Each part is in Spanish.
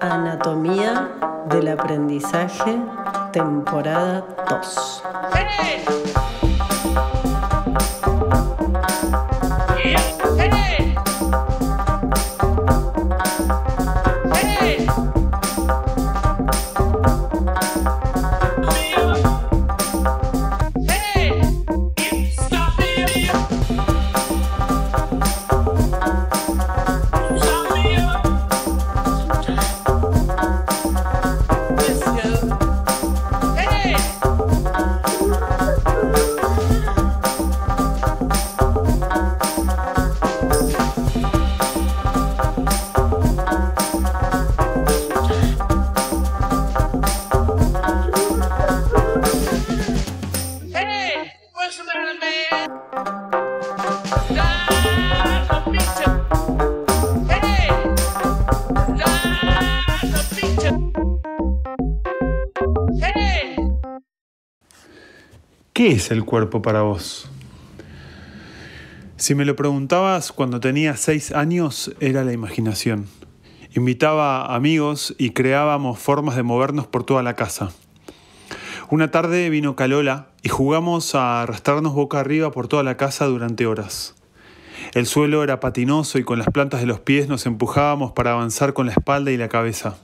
Anatomía del aprendizaje, temporada 2. ¿Qué es el cuerpo para vos? Si me lo preguntabas cuando tenía seis años, era la imaginación. Invitaba amigos y creábamos formas de movernos por toda la casa. Una tarde vino Calola y jugamos a arrastrarnos boca arriba por toda la casa durante horas. El suelo era patinoso y con las plantas de los pies nos empujábamos para avanzar con la espalda y la cabeza.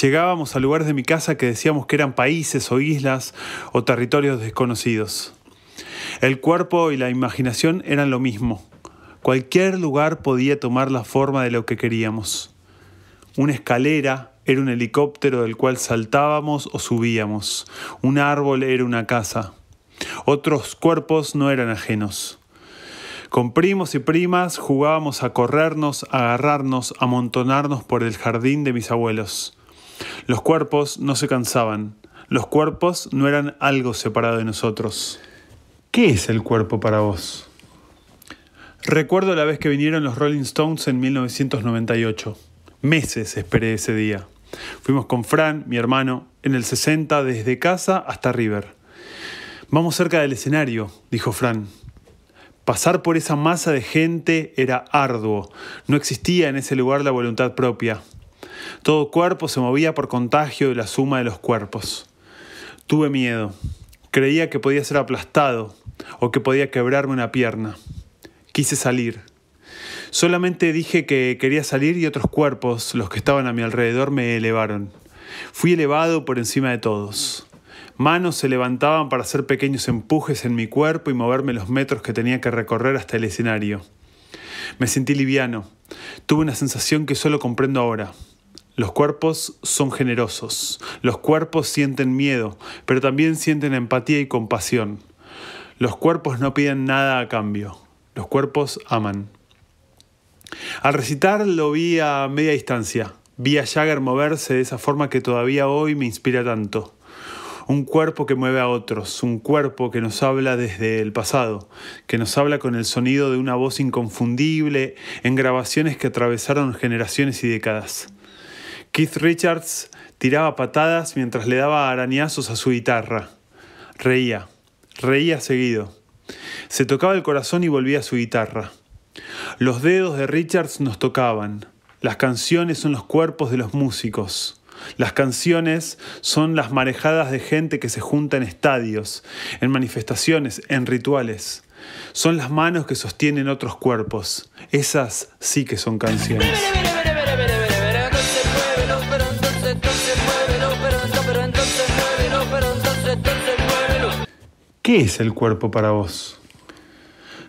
Llegábamos a lugares de mi casa que decíamos que eran países o islas o territorios desconocidos. El cuerpo y la imaginación eran lo mismo. Cualquier lugar podía tomar la forma de lo que queríamos. Una escalera era un helicóptero del cual saltábamos o subíamos. Un árbol era una casa. Otros cuerpos no eran ajenos. Con primos y primas jugábamos a corrernos, agarrarnos, amontonarnos por el jardín de mis abuelos. Los cuerpos no se cansaban, los cuerpos no eran algo separado de nosotros. ¿Qué es el cuerpo para vos? Recuerdo la vez que vinieron los Rolling Stones en 1998. Meses esperé ese día. Fuimos con Fran, mi hermano, en el 60 desde casa hasta River. Vamos cerca del escenario, dijo Fran. Pasar por esa masa de gente era arduo. No existía en ese lugar la voluntad propia. Todo cuerpo se movía por contagio de la suma de los cuerpos. Tuve miedo. Creía que podía ser aplastado o que podía quebrarme una pierna. Quise salir. Solamente dije que quería salir y otros cuerpos, los que estaban a mi alrededor, me elevaron. Fui elevado por encima de todos. Manos se levantaban para hacer pequeños empujes en mi cuerpo y moverme los metros que tenía que recorrer hasta el escenario. Me sentí liviano. Tuve una sensación que solo comprendo ahora. Los cuerpos son generosos, los cuerpos sienten miedo, pero también sienten empatía y compasión. Los cuerpos no piden nada a cambio, los cuerpos aman. Al recitar lo vi a media distancia, vi a Jagger moverse de esa forma que todavía hoy me inspira tanto. Un cuerpo que mueve a otros, un cuerpo que nos habla desde el pasado, que nos habla con el sonido de una voz inconfundible en grabaciones que atravesaron generaciones y décadas. Keith Richards tiraba patadas mientras le daba arañazos a su guitarra. Reía, reía seguido. Se tocaba el corazón y volvía a su guitarra. Los dedos de Richards nos tocaban. Las canciones son los cuerpos de los músicos. Las canciones son las marejadas de gente que se junta en estadios, en manifestaciones, en rituales. Son las manos que sostienen otros cuerpos. Esas sí que son canciones. ¿Qué es el cuerpo para vos?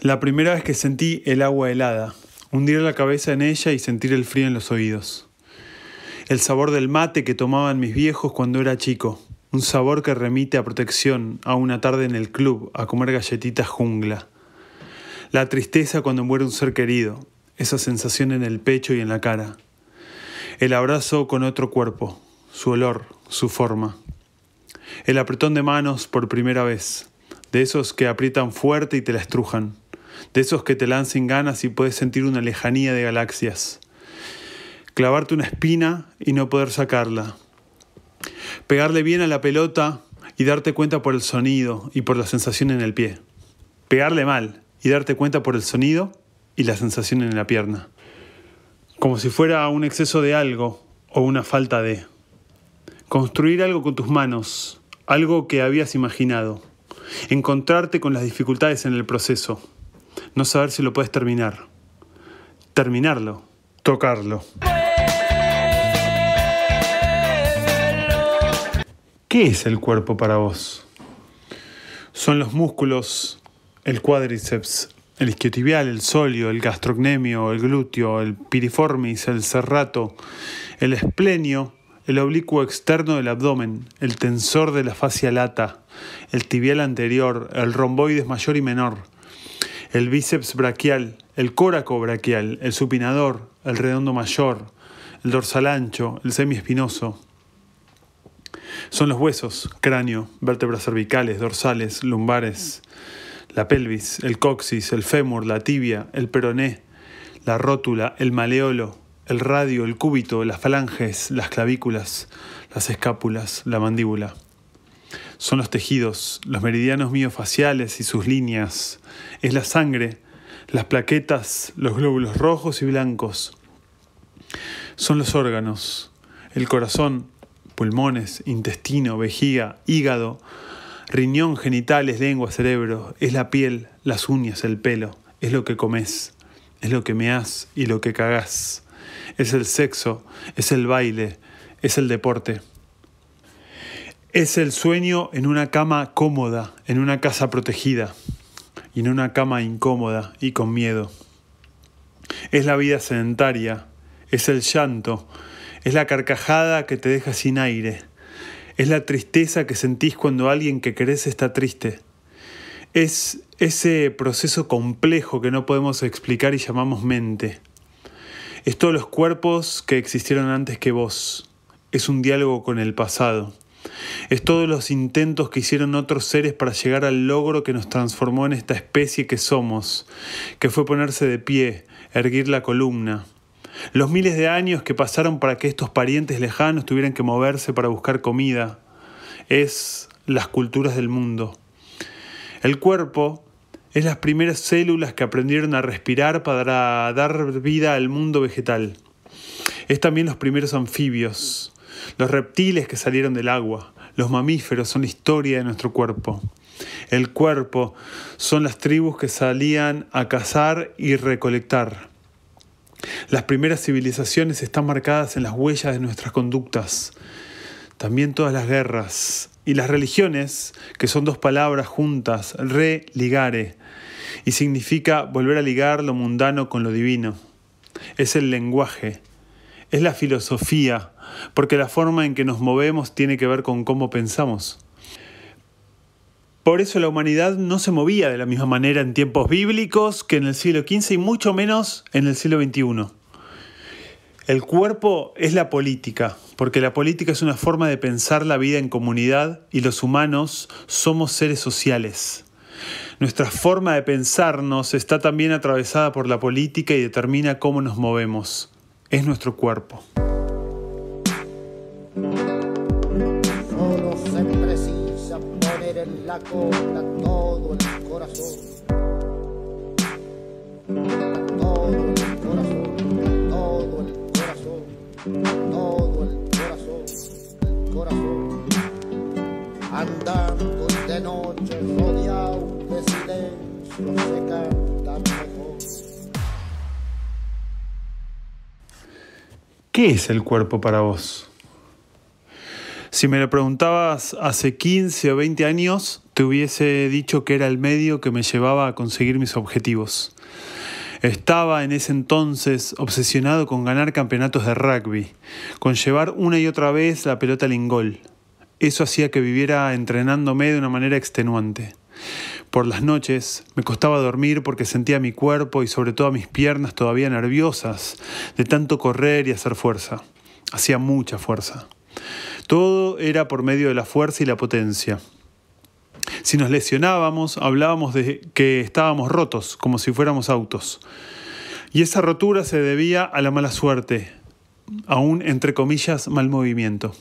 La primera vez que sentí el agua helada, hundir la cabeza en ella y sentir el frío en los oídos. El sabor del mate que tomaban mis viejos cuando era chico, un sabor que remite a protección, a una tarde en el club, a comer galletitas jungla. La tristeza cuando muere un ser querido, esa sensación en el pecho y en la cara. El abrazo con otro cuerpo, su olor, su forma. El apretón de manos por primera vez, de esos que aprietan fuerte y te la estrujan, de esos que te lanzan ganas y puedes sentir una lejanía de galaxias, clavarte una espina y no poder sacarla, pegarle bien a la pelota y darte cuenta por el sonido y por la sensación en el pie, pegarle mal y darte cuenta por el sonido y la sensación en la pierna, como si fuera un exceso de algo o una falta de. Construir algo con tus manos, algo que habías imaginado encontrarte con las dificultades en el proceso, no saber si lo puedes terminar, terminarlo, tocarlo. ¿Qué es el cuerpo para vos? Son los músculos, el cuádriceps, el isquiotibial, el sólio, el gastrocnemio, el glúteo, el piriformis, el serrato, el esplenio, el oblicuo externo del abdomen, el tensor de la fascia lata, el tibial anterior, el romboides mayor y menor, el bíceps braquial, el córaco braquial, el supinador, el redondo mayor, el dorsal ancho, el semiespinoso. Son los huesos, cráneo, vértebras cervicales, dorsales, lumbares, la pelvis, el coxis, el fémur, la tibia, el peroné, la rótula, el maleolo, el radio, el cúbito, las falanges, las clavículas, las escápulas, la mandíbula. Son los tejidos, los meridianos miofaciales y sus líneas. Es la sangre, las plaquetas, los glóbulos rojos y blancos. Son los órganos, el corazón, pulmones, intestino, vejiga, hígado, riñón, genitales, lengua, cerebro. Es la piel, las uñas, el pelo. Es lo que comes, es lo que meas y lo que cagás. Es el sexo, es el baile, es el deporte. Es el sueño en una cama cómoda, en una casa protegida y en una cama incómoda y con miedo. Es la vida sedentaria, es el llanto, es la carcajada que te deja sin aire, es la tristeza que sentís cuando alguien que querés está triste. Es ese proceso complejo que no podemos explicar y llamamos mente. Es todos los cuerpos que existieron antes que vos. Es un diálogo con el pasado. Es todos los intentos que hicieron otros seres para llegar al logro que nos transformó en esta especie que somos, que fue ponerse de pie, erguir la columna. Los miles de años que pasaron para que estos parientes lejanos tuvieran que moverse para buscar comida. Es las culturas del mundo. El cuerpo es las primeras células que aprendieron a respirar para dar vida al mundo vegetal. Es también los primeros anfibios, los reptiles que salieron del agua, los mamíferos son la historia de nuestro cuerpo. El cuerpo son las tribus que salían a cazar y recolectar. Las primeras civilizaciones están marcadas en las huellas de nuestras conductas. También todas las guerras y las religiones, que son dos palabras juntas, religare, y significa volver a ligar lo mundano con lo divino. Es el lenguaje, es la filosofía, porque la forma en que nos movemos tiene que ver con cómo pensamos. Por eso la humanidad no se movía de la misma manera en tiempos bíblicos que en el siglo XV y mucho menos en el siglo XXI. El cuerpo es la política, porque la política es una forma de pensar la vida en comunidad y los humanos somos seres sociales. Nuestra forma de pensarnos está también atravesada por la política y determina cómo nos movemos. Es nuestro cuerpo. Solo se precisa poner en la cola todo el corazón. Todo el corazón, todo el corazón, todo el corazón, el corazón. Andando de noche rodeado de silencio se canta mejor. ¿Qué es el cuerpo para vos? Si me lo preguntabas hace 15 o 20 años, te hubiese dicho que era el medio que me llevaba a conseguir mis objetivos. Estaba en ese entonces obsesionado con ganar campeonatos de rugby, con llevar una y otra vez la pelota al ingol. Eso hacía que viviera entrenándome de una manera extenuante. Por las noches me costaba dormir porque sentía mi cuerpo y sobre todo mis piernas todavía nerviosas de tanto correr y hacer fuerza. Hacía mucha fuerza. Todo era por medio de la fuerza y la potencia. Si nos lesionábamos, hablábamos de que estábamos rotos, como si fuéramos autos. Y esa rotura se debía a la mala suerte, a un, entre comillas, mal movimiento.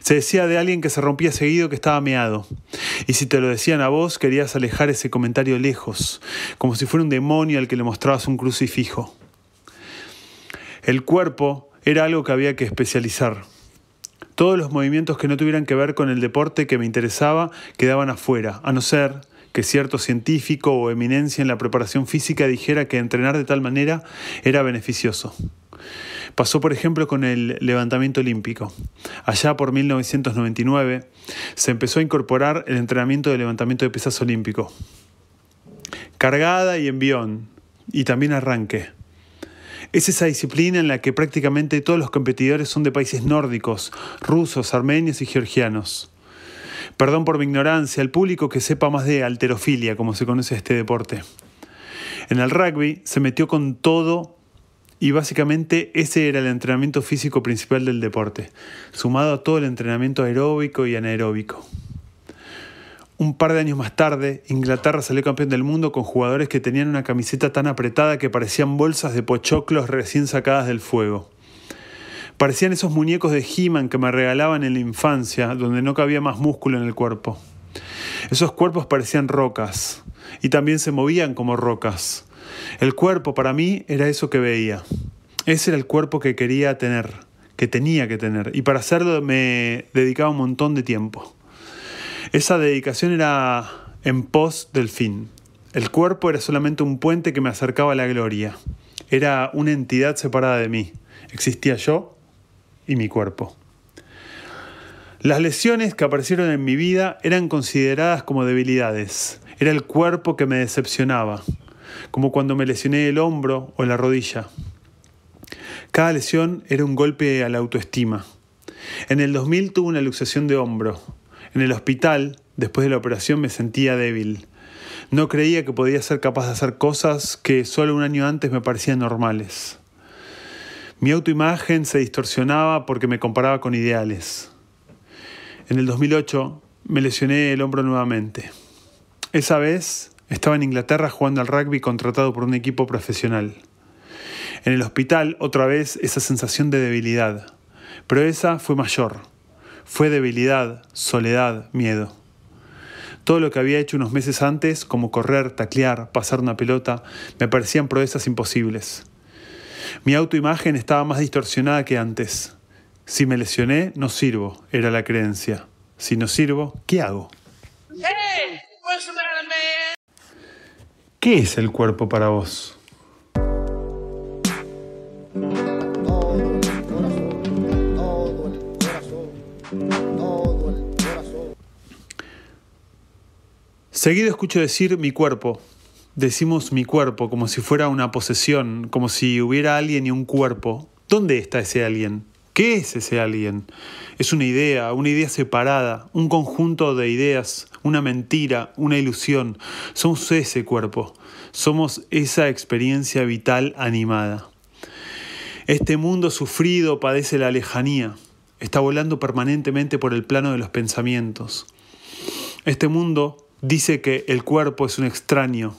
Se decía de alguien que se rompía seguido que estaba meado. Y si te lo decían a vos, querías alejar ese comentario lejos, como si fuera un demonio al que le mostrabas un crucifijo. El cuerpo era algo que había que especializar. Todos los movimientos que no tuvieran que ver con el deporte que me interesaba quedaban afuera, a no ser que cierto científico o eminencia en la preparación física dijera que entrenar de tal manera era beneficioso. Pasó, por ejemplo, con el levantamiento olímpico. Allá por 1999 se empezó a incorporar el entrenamiento de levantamiento de pesas olímpico. Cargada y envión, y también arranque. Es esa disciplina en la que prácticamente todos los competidores son de países nórdicos, rusos, armenios y georgianos. Perdón por mi ignorancia, al público que sepa más de alterofilia, como se conoce este deporte. En el rugby se metió con todo y básicamente ese era el entrenamiento físico principal del deporte, sumado a todo el entrenamiento aeróbico y anaeróbico. Un par de años más tarde, Inglaterra salió campeón del mundo con jugadores que tenían una camiseta tan apretada que parecían bolsas de pochoclos recién sacadas del fuego. Parecían esos muñecos de He-Man que me regalaban en la infancia, donde no cabía más músculo en el cuerpo. Esos cuerpos parecían rocas, y también se movían como rocas. El cuerpo para mí era eso que veía. Ese era el cuerpo que quería tener, que tenía que tener, y para hacerlo me dedicaba un montón de tiempo. Esa dedicación era en pos del fin. El cuerpo era solamente un puente que me acercaba a la gloria. Era una entidad separada de mí. Existía yo y mi cuerpo. Las lesiones que aparecieron en mi vida eran consideradas como debilidades. Era el cuerpo que me decepcionaba, como cuando me lesioné el hombro o la rodilla. Cada lesión era un golpe a la autoestima. En el 2000 tuve una luxación de hombro. En el hospital, después de la operación, me sentía débil. No creía que podía ser capaz de hacer cosas que solo un año antes me parecían normales. Mi autoimagen se distorsionaba porque me comparaba con ideales. En el 2008 me lesioné el hombro nuevamente. Esa vez estaba en Inglaterra jugando al rugby contratado por un equipo profesional. En el hospital otra vez esa sensación de debilidad, pero esa fue mayor fue debilidad, soledad, miedo. Todo lo que había hecho unos meses antes, como correr, taclear, pasar una pelota, me parecían proezas imposibles. Mi autoimagen estaba más distorsionada que antes. Si me lesioné, no sirvo, era la creencia. Si no sirvo, ¿qué hago? Pues, ¿Qué es el cuerpo para vos? Seguido escucho decir mi cuerpo. Decimos mi cuerpo como si fuera una posesión, como si hubiera alguien y un cuerpo. ¿Dónde está ese alguien? ¿Qué es ese alguien? Es una idea, una idea separada, un conjunto de ideas, una mentira, una ilusión. Somos ese cuerpo, somos esa experiencia vital animada. Este mundo sufrido padece la lejanía, está volando permanentemente por el plano de los pensamientos. Este mundo dice que el cuerpo es un extraño,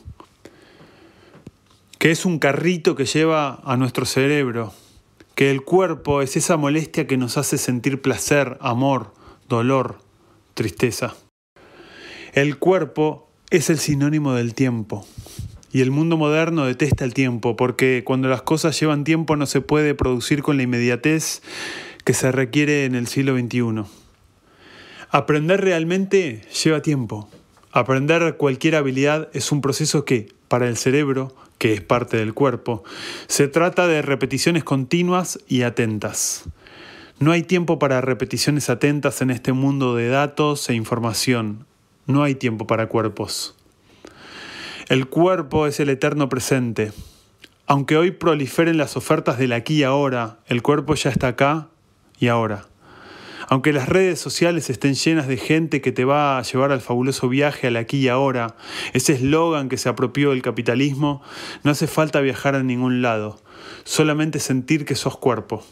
que es un carrito que lleva a nuestro cerebro, que el cuerpo es esa molestia que nos hace sentir placer, amor, dolor, tristeza. El cuerpo es el sinónimo del tiempo. Y el mundo moderno detesta el tiempo, porque cuando las cosas llevan tiempo no se puede producir con la inmediatez que se requiere en el siglo XXI. Aprender realmente lleva tiempo. Aprender cualquier habilidad es un proceso que, para el cerebro, que es parte del cuerpo, se trata de repeticiones continuas y atentas. No hay tiempo para repeticiones atentas en este mundo de datos e información. No hay tiempo para cuerpos. El cuerpo es el eterno presente. Aunque hoy proliferen las ofertas del aquí y ahora, el cuerpo ya está acá y ahora. Aunque las redes sociales estén llenas de gente que te va a llevar al fabuloso viaje al aquí y ahora, ese eslogan que se apropió del capitalismo, no hace falta viajar a ningún lado, solamente sentir que sos cuerpo.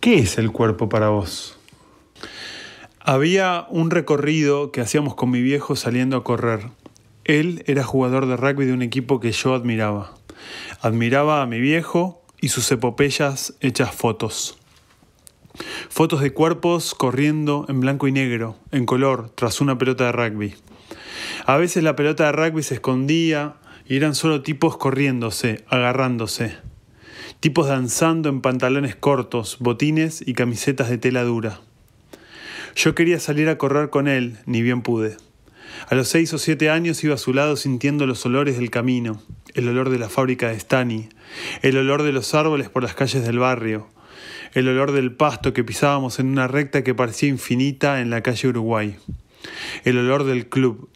¿Qué es el cuerpo para vos? Había un recorrido que hacíamos con mi viejo saliendo a correr. Él era jugador de rugby de un equipo que yo admiraba. Admiraba a mi viejo y sus epopeyas hechas fotos. Fotos de cuerpos corriendo en blanco y negro, en color, tras una pelota de rugby. A veces la pelota de rugby se escondía y eran solo tipos corriéndose, agarrándose. Tipos danzando en pantalones cortos, botines y camisetas de tela dura. Yo quería salir a correr con él, ni bien pude. A los seis o siete años iba a su lado sintiendo los olores del camino, el olor de la fábrica de Stani, el olor de los árboles por las calles del barrio, el olor del pasto que pisábamos en una recta que parecía infinita en la calle Uruguay, el olor del club.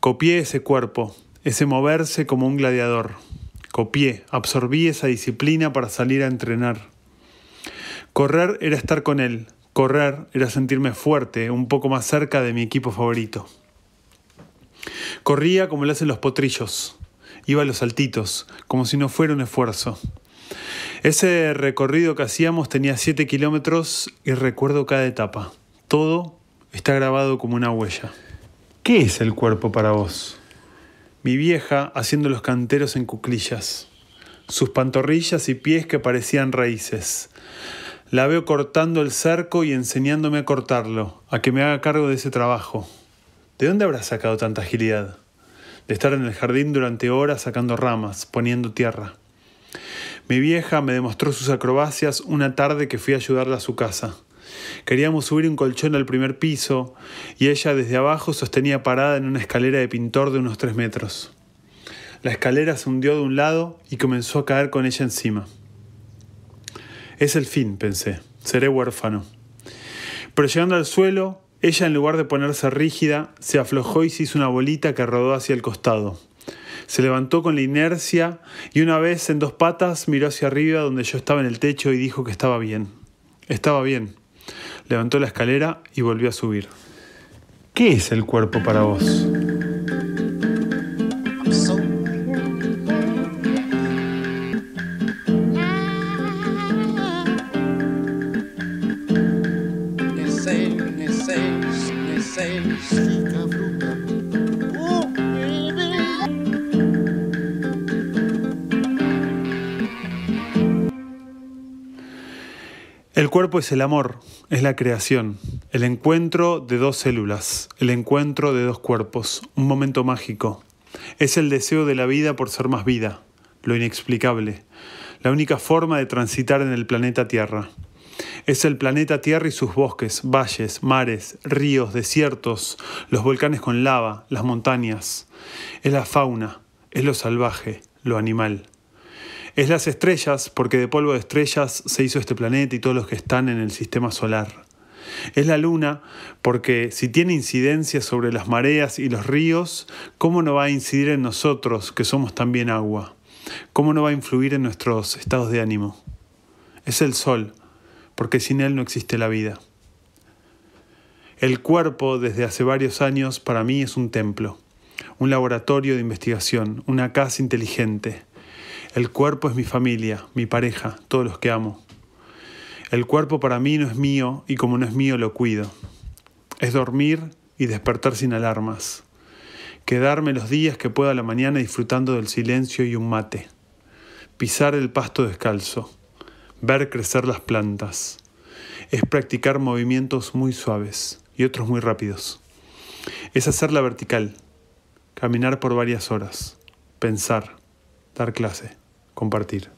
Copié ese cuerpo, ese moverse como un gladiador. Copié, absorbí esa disciplina para salir a entrenar. Correr era estar con él, correr era sentirme fuerte, un poco más cerca de mi equipo favorito. Corría como lo hacen los potrillos, iba a los saltitos, como si no fuera un esfuerzo. Ese recorrido que hacíamos tenía 7 kilómetros y recuerdo cada etapa. Todo está grabado como una huella. ¿Qué es el cuerpo para vos? Mi vieja haciendo los canteros en cuclillas, sus pantorrillas y pies que parecían raíces. La veo cortando el cerco y enseñándome a cortarlo, a que me haga cargo de ese trabajo. ¿De dónde habrá sacado tanta agilidad? De estar en el jardín durante horas sacando ramas, poniendo tierra. Mi vieja me demostró sus acrobacias una tarde que fui a ayudarla a su casa. Queríamos subir un colchón al primer piso y ella desde abajo sostenía parada en una escalera de pintor de unos tres metros. La escalera se hundió de un lado y comenzó a caer con ella encima. Es el fin, pensé. Seré huérfano. Pero llegando al suelo, ella en lugar de ponerse rígida, se aflojó y se hizo una bolita que rodó hacia el costado. Se levantó con la inercia y una vez en dos patas miró hacia arriba donde yo estaba en el techo y dijo que estaba bien. Estaba bien. Levantó la escalera y volvió a subir. ¿Qué es el cuerpo para vos? El cuerpo es el amor, es la creación, el encuentro de dos células, el encuentro de dos cuerpos, un momento mágico. Es el deseo de la vida por ser más vida, lo inexplicable, la única forma de transitar en el planeta Tierra. Es el planeta Tierra y sus bosques, valles, mares, ríos, desiertos, los volcanes con lava, las montañas. Es la fauna, es lo salvaje, lo animal. Es las estrellas, porque de polvo de estrellas se hizo este planeta y todos los que están en el sistema solar. Es la luna, porque si tiene incidencia sobre las mareas y los ríos, ¿cómo no va a incidir en nosotros, que somos también agua? ¿Cómo no va a influir en nuestros estados de ánimo? Es el sol, porque sin él no existe la vida. El cuerpo desde hace varios años para mí es un templo, un laboratorio de investigación, una casa inteligente, el cuerpo es mi familia, mi pareja, todos los que amo. El cuerpo para mí no es mío y como no es mío lo cuido. Es dormir y despertar sin alarmas. Quedarme los días que pueda a la mañana disfrutando del silencio y un mate. Pisar el pasto descalzo. Ver crecer las plantas. Es practicar movimientos muy suaves y otros muy rápidos. Es hacer la vertical. Caminar por varias horas. Pensar. Dar clase compartir.